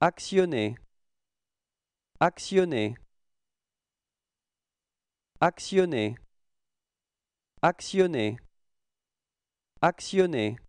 Actionner. Actionner. Actionner. Actionner. Actionner.